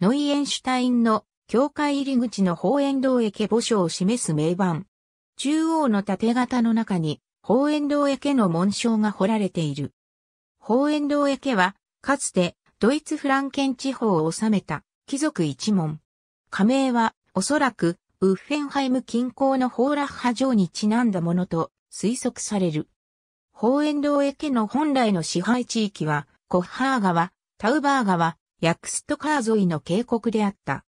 ノイエンシュタインの教会入り口の方円堂駅墓所を示す名板。中央の縦型の中に、方円堂駅の紋章が彫られている。方円堂駅は、かつて、ドイツフランケン地方を治めた、貴族一門。加盟は、おそらく、ウッフェンハイム近郊のホーラッハ城にちなんだものと推測される。ホーエンー家の本来の支配地域は、コッハー川、タウバー川、ヤクストカー沿いの渓谷であった。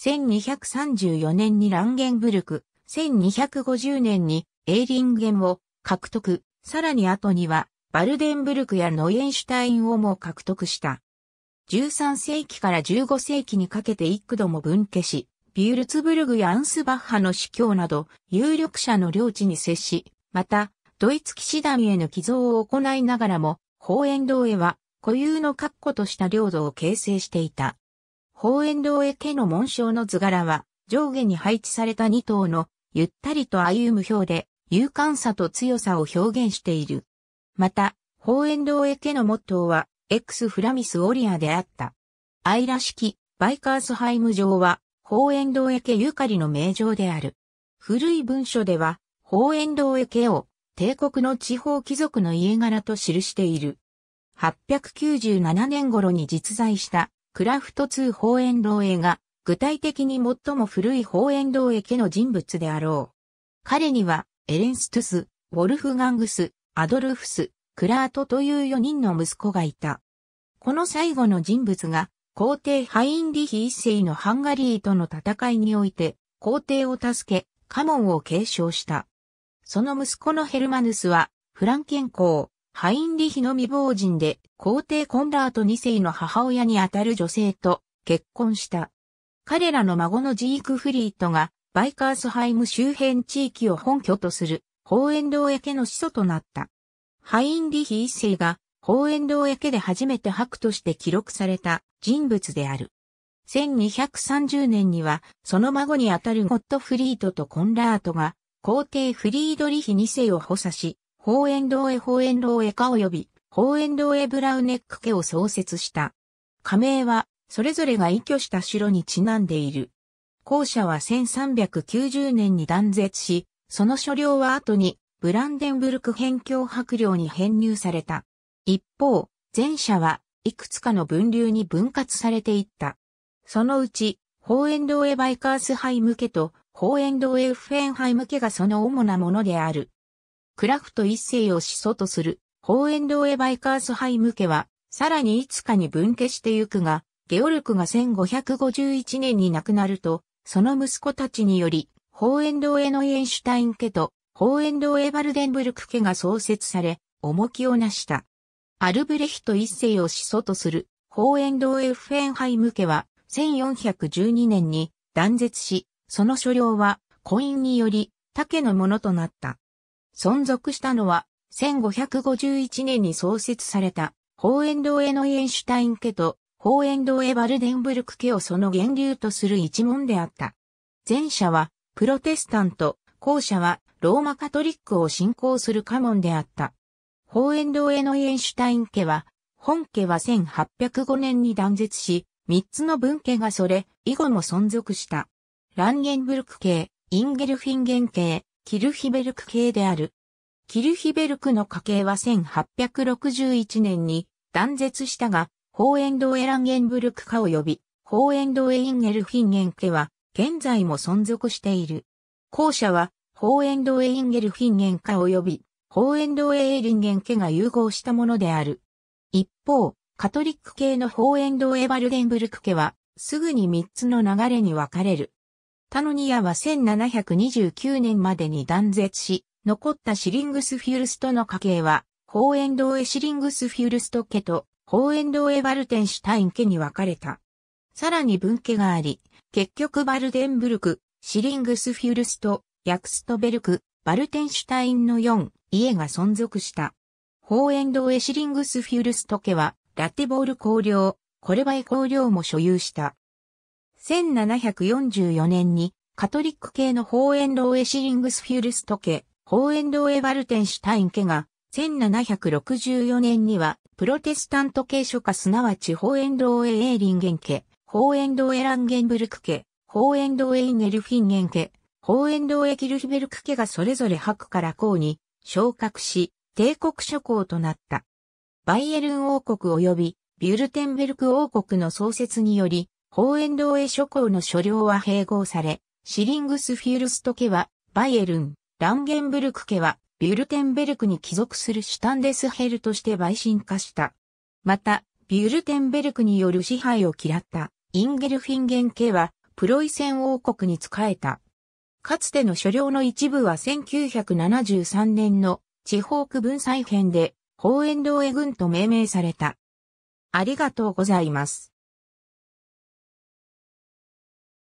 1234年にランゲンブルク、1250年にエーリンゲンを獲得、さらに後にはバルデンブルクやノイエンシュタインをも獲得した。13世紀から15世紀にかけて幾度も分家し、ビュールツブルグやアンスバッハの司教など有力者の領地に接し、また、ドイツ騎士団への寄贈を行いながらも、ホーエンドーへは固有の確固とした領土を形成していた。宝円堂へ家の紋章の図柄は、上下に配置された2頭の、ゆったりと歩む表で、勇敢さと強さを表現している。また、宝円堂へ家のモットーは、エクス・フラミス・オリアであった。愛らしき、バイカースハイム城は、宝円堂へ家ゆかりの名城である。古い文書では、宝円堂へ家を、帝国の地方貴族の家柄と記している。8 9 7年頃に実在したクラフト2法円漏洩が具体的に最も古い法円漏絵家の人物であろう。彼にはエレンストゥス、ウォルフガングス、アドルフス、クラートという4人の息子がいた。この最後の人物が皇帝ハインリヒ一世のハンガリーとの戦いにおいて皇帝を助け、家ンを継承した。その息子のヘルマヌスはフランケン公、ハインリヒの未亡人で、皇帝コンラート2世の母親にあたる女性と結婚した。彼らの孫のジークフリートが、バイカースハイム周辺地域を本拠とする、ホーエンロエ家の始祖となった。ハインリヒ一世が、ホーエンロエ家で初めて白として記録された人物である。1230年には、その孫にあたるゴットフリートとコンラートが、皇帝フリードリヒ2世を補佐し、ホーエンローエ・ホーエンーエ及び、ホーエンーエ・ブラウネック家を創設した。加名は、それぞれが依拠した城にちなんでいる。校舎は1390年に断絶し、その所領は後に、ブランデンブルク辺境伯領に編入された。一方、前者はいくつかの分流に分割されていった。そのうち、ホーエンーエ・バイカースハイム家と、ホーエンローエ・ウッフェンハイム家がその主なものである。クラフト一世を始祖とする、ホーエンドーエ・バイカースハイム家は、さらにいつかに分家してゆくが、ゲオルクが1551年に亡くなると、その息子たちにより、ホーエンドーエ・ノイエンシュタイン家と、ホーエンドーエ・バルデンブルク家が創設され、重きをなした。アルブレヒト一世を始祖とする、ホーエンドーエ・フェンハイム家は、1412年に断絶し、その所領は、婚姻により、竹のものとなった。存続したのは、1551年に創設された、ホーエンドエノイエンシュタイン家と、ホーエンドエバルデンブルク家をその源流とする一門であった。前者は、プロテスタント、後者は、ローマカトリックを信仰する家門であった。ホーエンドエノイエンシュタイン家は、本家は1805年に断絶し、三つの分家がそれ、以後も存続した。ランゲンブルク系、インゲルフィンゲン系、キルヒベルク系である。キルヒベルクの家系は1861年に断絶したが、ホーエンドエランゲンブルク家及び、ホーエンドエインゲルフィンゲン家は、現在も存続している。後者は、ホーエンドエインゲルフィンゲン家及び、ホーエンドエエリンゲン家が融合したものである。一方、カトリック系のホーエンドエバルゲンブルク家は、すぐに3つの流れに分かれる。タノニアは1729年までに断絶し、残ったシリングスフュルストの家系は、ホーエンドーエシリングスフュルスト家と、ホーエンドーエバルテンシュタイン家に分かれた。さらに分家があり、結局バルデンブルク、シリングスフュルスト、ヤクストベルク、バルテンシュタインの4家が存続した。ホーエンドーエシリングスフュルスト家は、ラテボール公領、コレバイ公領も所有した。1744年にカトリック系のホーエンローエ・シリングスフュールスト家、ホーエンローエ・ワルテンシュタイン家が、1764年には、プロテスタント系諸家すなわちホーエンローエ・エーリンゲン家、ホーエンローエ・ランゲンブルク家、ホーエンローエ・インエルフィンゲン家、ホーエンローエ・キルヒベルク家がそれぞれ白から公に昇格し、帝国諸侯となった。バイエルン王国及びビュルテンベルク王国の創設により、ホーエンーエ諸侯の所領は併合され、シリングスフィールスト家はバイエルン、ランゲンブルク家はビュルテンベルクに帰属するシュタンデスヘルとして陪審化した。また、ビュルテンベルクによる支配を嫌ったインゲルフィンゲン家はプロイセン王国に仕えた。かつての所領の一部は1973年の地方区分再編で、ホーエンーエ軍と命名された。ありがとうございます。